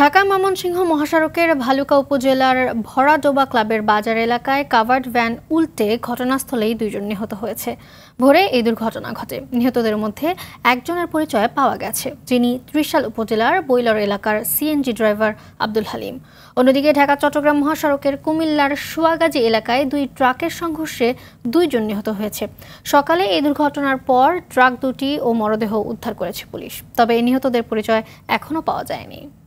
ঢাকা মামনসিংহ মহাসড়কের ভালুকা উপজেলার ভরাডোবা ক্লাবের বাজার এলাকায় কাভার্ড ভ্যান উল্টে ঘটনাস্থলেই দুইজন নিহত হয়েছে ভোরে এই দুর্ঘটনা ঘটে নিহতদের মধ্যে একজনের পরিচয় পাওয়া গেছে যিনি ত্রিশাল উপজেলার বৈলর এলাকার সিএনজি ড্রাইভার আব্দুল হালিম অন্যদিকে ঢাকা চট্টগ্রাম মহাসড়কের কুমিল্লার সুয়াগাজী এলাকায় দুই ট্রাকের সংঘর্ষে দুইজন নিহত হয়েছে সকালে এই দুর্ঘটনার পর ট্রাক দুটি ও মরদেহ উদ্ধার করেছে পুলিশ তবে নিহতদের পরিচয় এখনও পাওয়া যায়নি